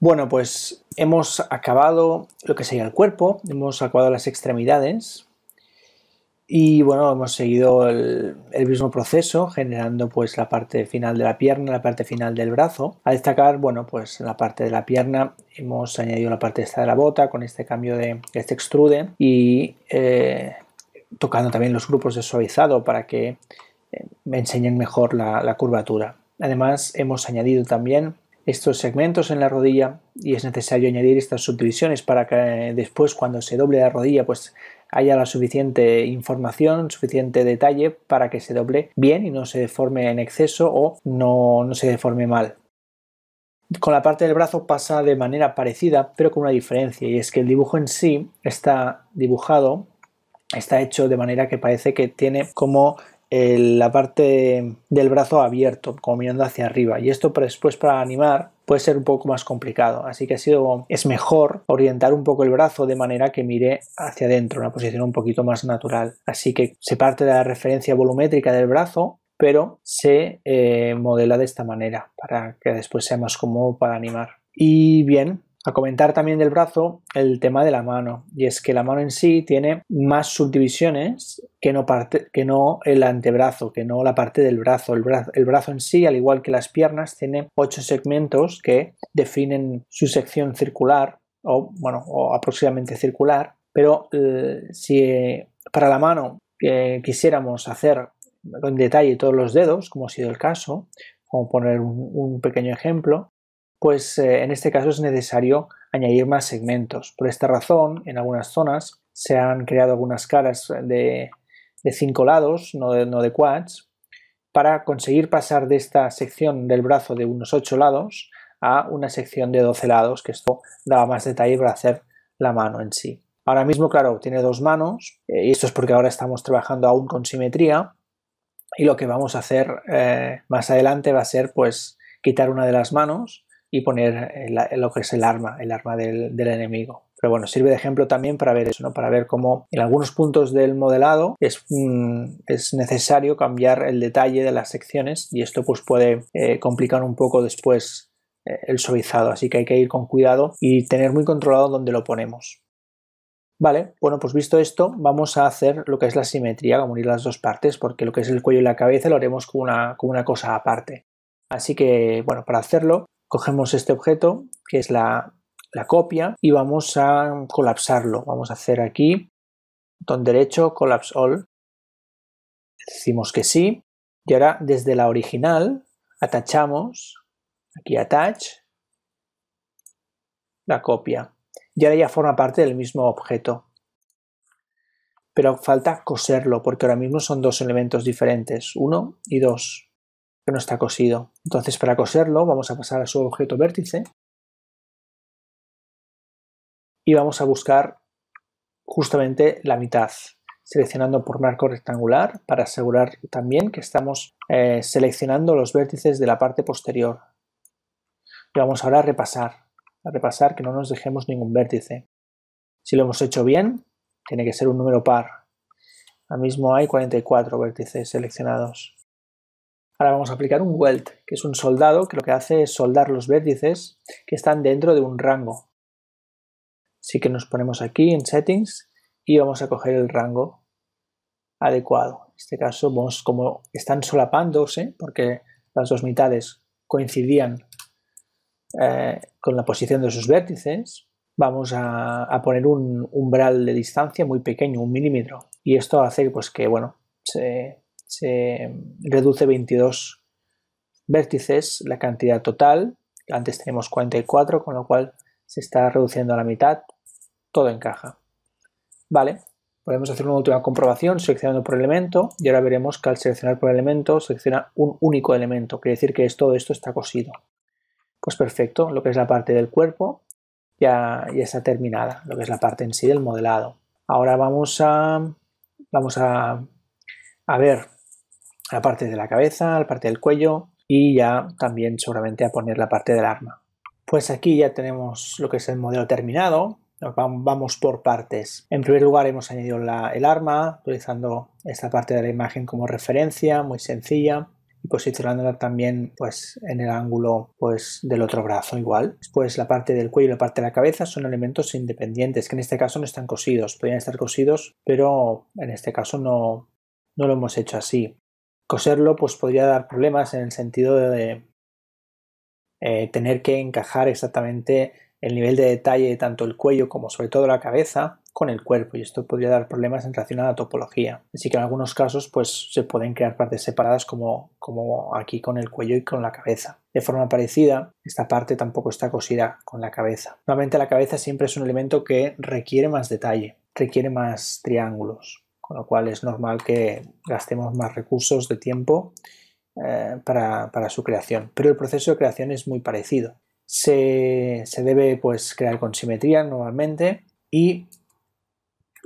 Bueno, pues hemos acabado lo que sería el cuerpo, hemos acabado las extremidades y bueno, hemos seguido el, mismo proceso generando pues la parte final de la pierna, la parte final del brazo. A destacar, bueno, pues en la parte de la pierna hemos añadido la parte esta de la bota con este cambio de este extrude y eh, tocando también los grupos de suavizado para que eh, me enseñen mejor la curvatura. Además, hemos añadido también estos segmentos en la rodilla y es necesario añadir estas subdivisiones para que eh, después cuando se doble la rodilla pues haya la suficiente información, suficiente detalle para que se doble bien y no se deforme en exceso o no, no se deforme mal. Con la parte del brazo pasa de manera parecida, pero con una diferencia, y es que el dibujo en sí está dibujado, está hecho de manera que parece que tiene como la parte del brazo abierto, como mirando hacia arriba. Y esto después pues, para animar puede ser un poco más complicado. Así que ha sido, es mejor orientar un poco el brazo de manera que mire hacia adentro, una posición un poquito más natural. Así que se parte de la referencia volumétrica del brazo, pero se eh, modela de esta manera para que después sea más cómodo para animar. Y bien, a comentar también del brazo el tema de la mano, y es que la mano en sí tiene más subdivisiones que no, que no el antebrazo, que no la parte del brazo. El, brazo. el brazo en sí, al igual que las piernas, tiene ocho segmentos que definen su sección circular, o bueno, aproximadamente circular, pero eh, si eh, para la mano eh, quisiéramos hacer en detalle todos los dedos, como ha sido el caso, como poner un pequeño ejemplo, pues eh, en este caso es necesario añadir más segmentos. Por esta razón, en algunas zonas se han creado algunas caras de, cinco lados, no de, no quads, para conseguir pasar de esta sección del brazo de unos 8 lados a una sección de 12 lados, que esto daba más detalle para hacer la mano en sí. Ahora mismo, claro, tiene dos manos, eh, y esto es porque ahora estamos trabajando aún con simetría, y lo que vamos a hacer eh, más adelante va a ser pues quitar una de las manos y poner eh, lo que es el arma, el arma del, enemigo. Pero bueno, sirve de ejemplo también para ver eso, para ver cómo en algunos puntos del modelado mm, es, necesario cambiar el detalle de las secciones y esto pues puede eh, complicar un poco después eh, el suavizado, así que hay que ir con cuidado y tener muy controlado dónde lo ponemos. Vale, bueno, pues visto esto, vamos a hacer lo que es la simetría, como unir las dos partes, porque lo que es el cuello y la cabeza lo haremos con una cosa aparte. Así que, bueno, para hacerlo, cogemos este objeto, que es la, copia, y vamos a colapsarlo. Vamos a hacer aquí, botón derecho, collapse all. Decimos que sí. Y ahora desde la original atachamos, aquí attach, la copia. Y ahora ya forma parte del mismo objeto. Pero falta coserlo, porque ahora mismo son dos elementos diferentes, uno y dos que no está cosido. Entonces para coserlo vamos a pasar a su objeto vértice y vamos a buscar justamente la mitad, seleccionando por marco rectangular para asegurar también que estamos eh, seleccionando los vértices de la parte posterior. Y vamos ahora a repasar, a repasar que no nos dejemos ningún vértice. Si lo hemos hecho bien, tiene que ser un número par. Ahora mismo hay 44 vértices seleccionados. Ahora vamos a aplicar un weld, que es un soldado que lo que hace es soldar los vértices que están dentro de un rango. Así que nos ponemos aquí en Settings y vamos a coger el rango adecuado. En este caso, vamos como están solapándose, porque las dos mitades coincidían eh, con la posición de sus vértices, vamos a, poner un umbral de distancia muy pequeño, un milímetro. Y esto hace pues, que bueno, se se reduce 22 vértices la cantidad total. Antes tenemos 44, con lo cual se está reduciendo a la mitad. Todo encaja. Vale, podemos hacer una última comprobación seleccionando por elemento y ahora veremos que al seleccionar por elemento selecciona un único elemento, quiere decir que todo esto está cosido. Pues perfecto, lo que es la parte del cuerpo ya, ya está terminada, lo que es la parte en sí del modelado. Ahora vamos a, vamos a, a ver la parte de la cabeza, la parte del cuello y ya también seguramente a poner la parte del arma. Pues aquí ya tenemos lo que es el modelo terminado. Vamos por partes. En primer lugar hemos añadido el arma utilizando esta parte de la imagen como referencia, muy sencilla y posicionándola también pues en el ángulo pues del otro brazo igual. Después la parte del cuello y la parte de la cabeza son elementos independientes que en este caso no están cosidos, podrían estar cosidos, pero en este caso no, no lo hemos hecho así coserlo pues podría dar problemas en el sentido de eh, tener que encajar exactamente el nivel de detalle de tanto el cuello como sobre todo la cabeza con el cuerpo y esto podría dar problemas en relación a la topología. Así que en algunos casos pues se pueden crear partes separadas como, como aquí con el cuello y con la cabeza. De forma parecida, esta parte tampoco está cosida con la cabeza. Normalmente la cabeza siempre es un elemento que requiere más detalle, requiere más triángulos con lo cual es normal que gastemos más recursos de tiempo eh, para, su creación. Pero el proceso de creación es muy parecido. Se, debe pues, crear con simetría normalmente y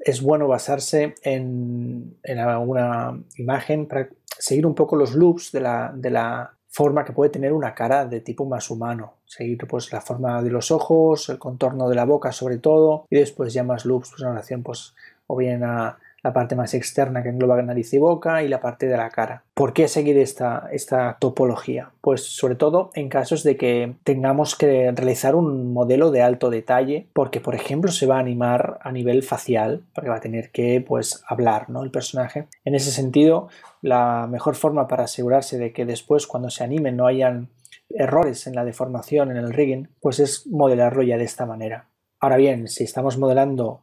es bueno basarse en, en alguna imagen para seguir un poco los loops de la, forma que puede tener una cara de tipo más humano. Seguir pues, la forma de los ojos, el contorno de la boca sobre todo, y después ya más loops, pues, en oración pues, o bien a, la parte más externa que engloba nariz y boca y la parte de la cara. ¿Por qué seguir esta, esta topología? Pues sobre todo en casos de que tengamos que realizar un modelo de alto detalle porque por ejemplo se va a animar a nivel facial porque va a tener que pues hablar ¿no? el personaje. En ese sentido la mejor forma para asegurarse de que después cuando se animen no hayan errores en la deformación en el rigging pues es modelarlo ya de esta manera. Ahora bien, si estamos modelando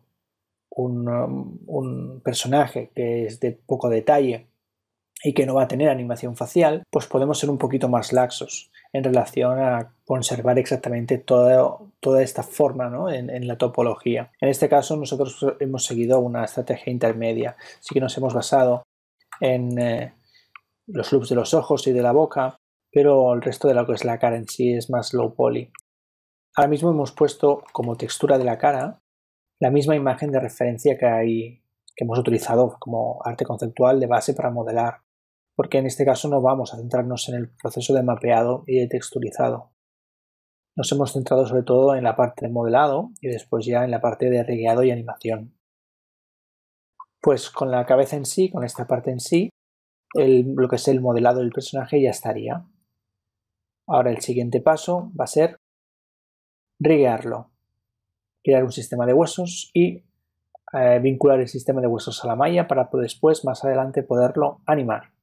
Um, un, personaje que es de poco detalle y que no va a tener animación facial, pues podemos ser un poquito más laxos en relación a conservar exactamente toda, esta forma ¿no? en, la topología. En este caso nosotros hemos seguido una estrategia intermedia, sí que nos hemos basado en eh, los loops de los ojos y de la boca, pero el resto de lo que es la cara en sí es más low poly. Ahora mismo hemos puesto como textura de la cara la misma imagen de referencia que, hay, que hemos utilizado como arte conceptual de base para modelar, porque en este caso no vamos a centrarnos en el proceso de mapeado y de texturizado. Nos hemos centrado sobre todo en la parte de modelado y después ya en la parte de rigueado y animación. Pues con la cabeza en sí, con esta parte en sí, lo que es el modelado del personaje ya estaría. Ahora el siguiente paso va a ser riguearlo crear un sistema de huesos y eh, vincular el sistema de huesos a la malla para después, más adelante, poderlo animar.